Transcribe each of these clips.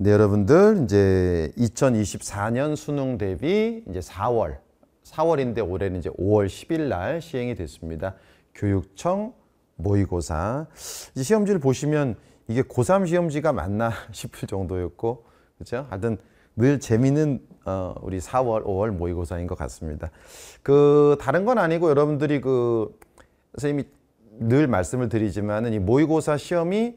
네, 여러분들 이제 2024년 수능 대비 이제 4월 4월인데 올해는 이제 5월 10일 날 시행이 됐습니다. 교육청 모의고사 이제 시험지를 보시면 이게 고3 시험지가 맞나 싶을 정도였고 그렇죠? 하여튼 늘 재미는 있 어, 우리 4월 5월 모의고사인 것 같습니다. 그 다른 건 아니고 여러분들이 그 선생님이 늘 말씀을 드리지만은 이 모의고사 시험이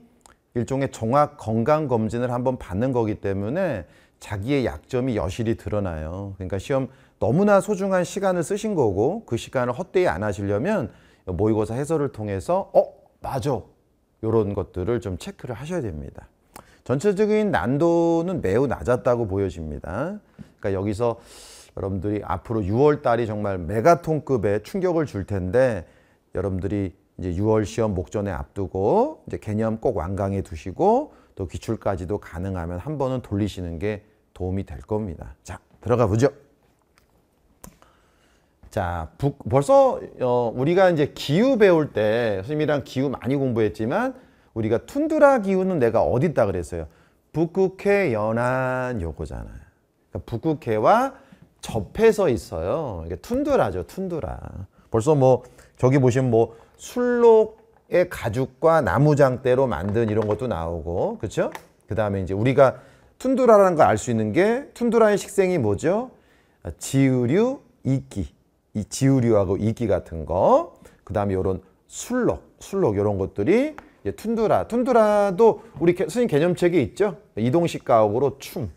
일종의 종합 건강 검진을 한번 받는 거기 때문에 자기의 약점이 여실히 드러나요. 그러니까 시험 너무나 소중한 시간을 쓰신 거고 그 시간을 헛되이 안 하시려면 모의고사 해설을 통해서 어 맞아 이런 것들을 좀 체크를 하셔야 됩니다. 전체적인 난도는 매우 낮았다고 보여집니다. 그러니까 여기서 여러분들이 앞으로 6월 달이 정말 메가톤급의 충격을 줄 텐데 여러분들이 이제 6월 시험 목전에 앞두고 이제 개념 꼭 완강해 두시고 또 기출까지도 가능하면 한 번은 돌리시는 게 도움이 될 겁니다. 자, 들어가 보죠. 자, 북, 벌써 어, 우리가 이제 기후 배울 때 선생님이랑 기후 많이 공부했지만 우리가 툰드라 기후는 내가 어디 있다 그랬어요. 북극해 연안 요거잖아요. 그러니까 북극해와 접해서 있어요. 이게 툰드라죠, 툰드라. 벌써 뭐 저기 보시면 뭐 술록의 가죽과 나무장대로 만든 이런 것도 나오고 그렇죠? 그 다음에 이제 우리가 툰두라라는 걸 알 수 있는 게 툰두라의 식생이 뭐죠? 아, 지으류, 이끼, 이 지으류하고 이끼 같은 거, 그 다음에 이런 술록, 술록 이런 것들이 툰두라, 툰두라도 우리 선생님 개념책에 있죠? 이동식 가옥으로 춤.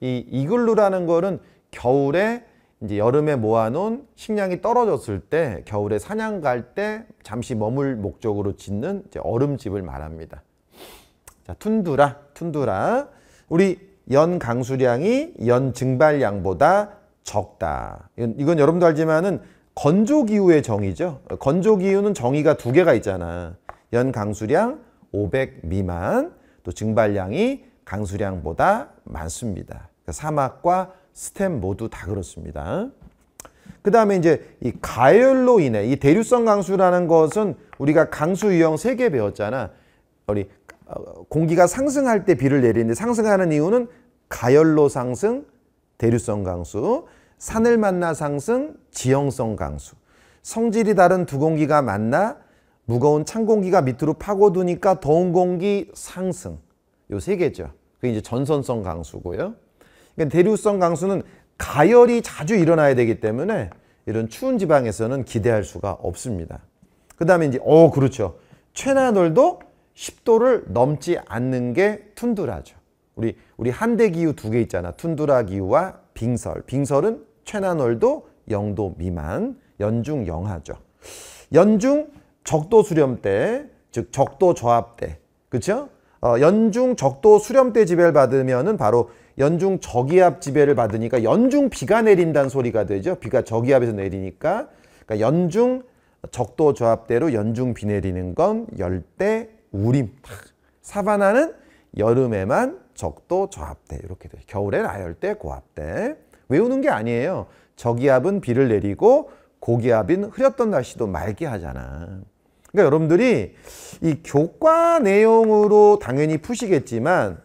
이 이글루라는 거는 겨울에 이제 여름에 모아놓은 식량이 떨어졌을 때 겨울에 사냥 갈 때 잠시 머물 목적으로 짓는 얼음집을 말합니다. 자, 툰두라, 툰두라. 우리 연 강수량이 연 증발량보다 적다. 이건, 이건 여러분도 알지만은 건조기후의 정의죠. 건조기후는 정의가 두 개가 있잖아. 연 강수량 500 미만, 또 증발량이 강수량보다 많습니다. 그러니까 사막과 스템 모두 다 그렇습니다. 그 다음에 이제 이 가열로 인해 이 대류성 강수라는 것은 우리가 강수 유형 세 개 배웠잖아. 우리 어, 공기가 상승할 때 비를 내리는데 상승하는 이유는 가열로 상승, 대류성 강수, 산을 만나 상승, 지형성 강수. 성질이 다른 두 공기가 만나 무거운 찬 공기가 밑으로 파고드니까 더운 공기 상승. 요 세 개죠. 그게 이제 전선성 강수고요. 그러니까 대류성 강수는 가열이 자주 일어나야 되기 때문에 이런 추운 지방에서는 기대할 수가 없습니다. 그 다음에 이제 어 그렇죠. 최나널도 10도를 넘지 않는 게 툰두라죠. 우리 우리 한대 기후 두 개 있잖아. 툰두라 기후와 빙설. 빙설은 최나널도 0도 미만, 연중 영하죠. 연중 적도 수렴때, 즉 적도 저압때, 그렇죠? 어, 연중 적도 수렴때 지배를 받으면은 바로 연중 저기압 지배를 받으니까 연중 비가 내린다는 소리가 되죠. 비가 저기압에서 내리니까 그러니까 연중 적도 저압대로 연중 비 내리는 건 열대 우림. 사바나는 여름에만 적도 저압대 이렇게 돼요. 겨울엔 아열대 고압대. 외우는 게 아니에요. 저기압은 비를 내리고 고기압인 흐렸던 날씨도 맑게 하잖아. 그러니까 여러분들이 이 교과 내용으로 당연히 푸시겠지만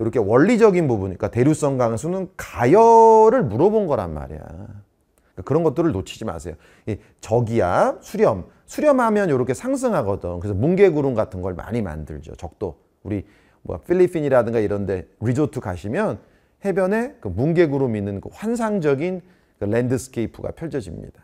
이렇게 원리적인 부분, 그러니까 대류성 강수는 가열을 물어본 거란 말이야. 그러니까 그런 것들을 놓치지 마세요. 이 저기압, 수렴, 수렴하면 이렇게 상승하거든. 그래서 뭉게구름 같은 걸 많이 만들죠. 적도 우리 뭐 필리핀이라든가 이런데 리조트 가시면 해변에 그 뭉게구름 있는 그 환상적인 그 랜드스케이프가 펼쳐집니다.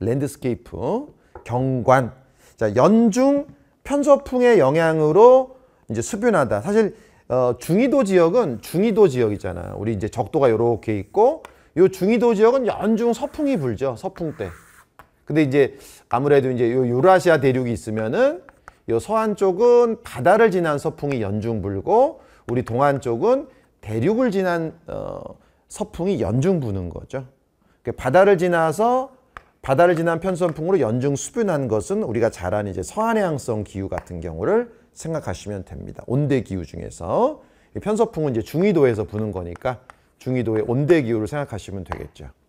랜드스케이프 경관. 자 연중 편서풍의 영향으로 이제 수변하다. 사실 어, 중위도 지역은 중위도 지역이잖아. 우리 이제 적도가 이렇게 있고 요 중위도 지역은 연중 서풍이 불죠. 서풍 때. 근데 이제 아무래도 이제 요 유라시아 대륙이 있으면은 요 서한 쪽은 바다를 지난 서풍이 연중 불고 우리 동안 쪽은 대륙을 지난 어, 서풍이 연중 부는 거죠. 그러니까 바다를 지나서 바다를 지난 편서풍으로 연중 수변한 것은 우리가 잘 아는 이제 서한해양성 기후 같은 경우를 생각하시면 됩니다. 온대 기후 중에서 편서풍은 이제 중위도에서 부는 거니까 중위도의 온대 기후를 생각하시면 되겠죠.